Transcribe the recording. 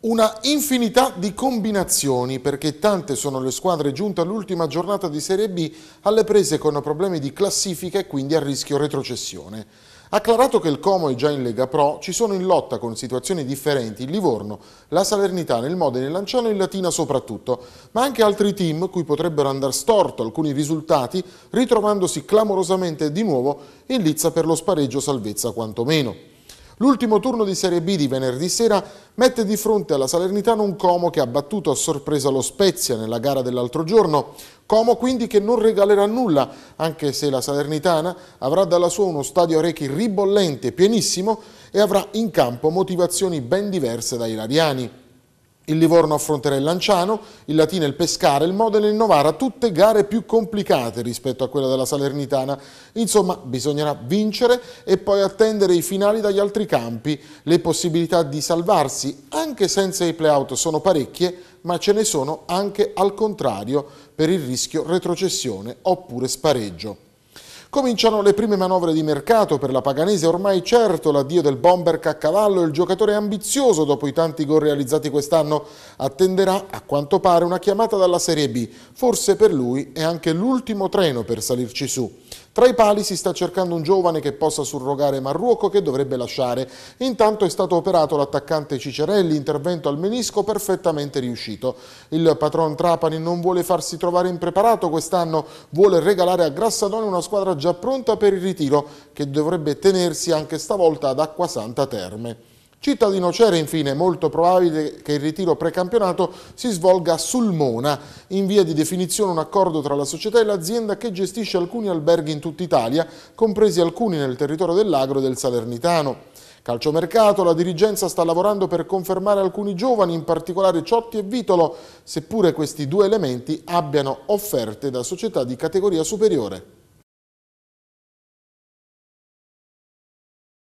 Una infinità di combinazioni perché tante sono le squadre giunte all'ultima giornata di Serie B alle prese con problemi di classifica e quindi a rischio retrocessione. Acclarato che il Como è già in Lega Pro, ci sono in lotta con situazioni differenti il Livorno, la Salernitana, il Modena, il Lanciano e il Latina soprattutto, ma anche altri team cui potrebbero andare storto alcuni risultati, ritrovandosi clamorosamente di nuovo in lizza per lo spareggio salvezza quantomeno. L'ultimo turno di Serie B di venerdì sera mette di fronte alla Salernitana un Como che ha battuto a sorpresa lo Spezia nella gara dell'altro giorno. Como quindi che non regalerà nulla, anche se la Salernitana avrà dalla sua uno stadio Rechi ribollente, pienissimo e avrà in campo motivazioni ben diverse dai Lariani. Il Livorno affronterà il Lanciano, il Latina, il Pescara, il Modena e il Novara, tutte gare più complicate rispetto a quella della Salernitana. Insomma, bisognerà vincere e poi attendere i finali dagli altri campi. Le possibilità di salvarsi, anche senza i playout, sono parecchie, ma ce ne sono anche al contrario per il rischio retrocessione oppure spareggio. Cominciano le prime manovre di mercato per la Paganese, ormai certo l'addio del bomber Caccavallo, il giocatore ambizioso dopo i tanti gol realizzati quest'anno, attenderà a quanto pare una chiamata dalla Serie B, forse per lui è anche l'ultimo treno per salirci su. Tra i pali si sta cercando un giovane che possa surrogare Marruocco che dovrebbe lasciare. Intanto è stato operato l'attaccante Cicerelli, intervento al menisco perfettamente riuscito. Il patron Trapani non vuole farsi trovare impreparato quest'anno, vuole regalare a Grassadone una squadra già pronta per il ritiro che dovrebbe tenersi anche stavolta ad Acquasanta Terme. Cittadino Cera infine è molto probabile che il ritiro precampionato si svolga sul Mona, in via di definizione un accordo tra la società e l'azienda che gestisce alcuni alberghi in tutta Italia, compresi alcuni nel territorio dell'agro e del Salernitano. Calciomercato, la dirigenza sta lavorando per confermare alcuni giovani, in particolare Ciotti e Vitolo, seppure questi due elementi abbiano offerte da società di categoria superiore.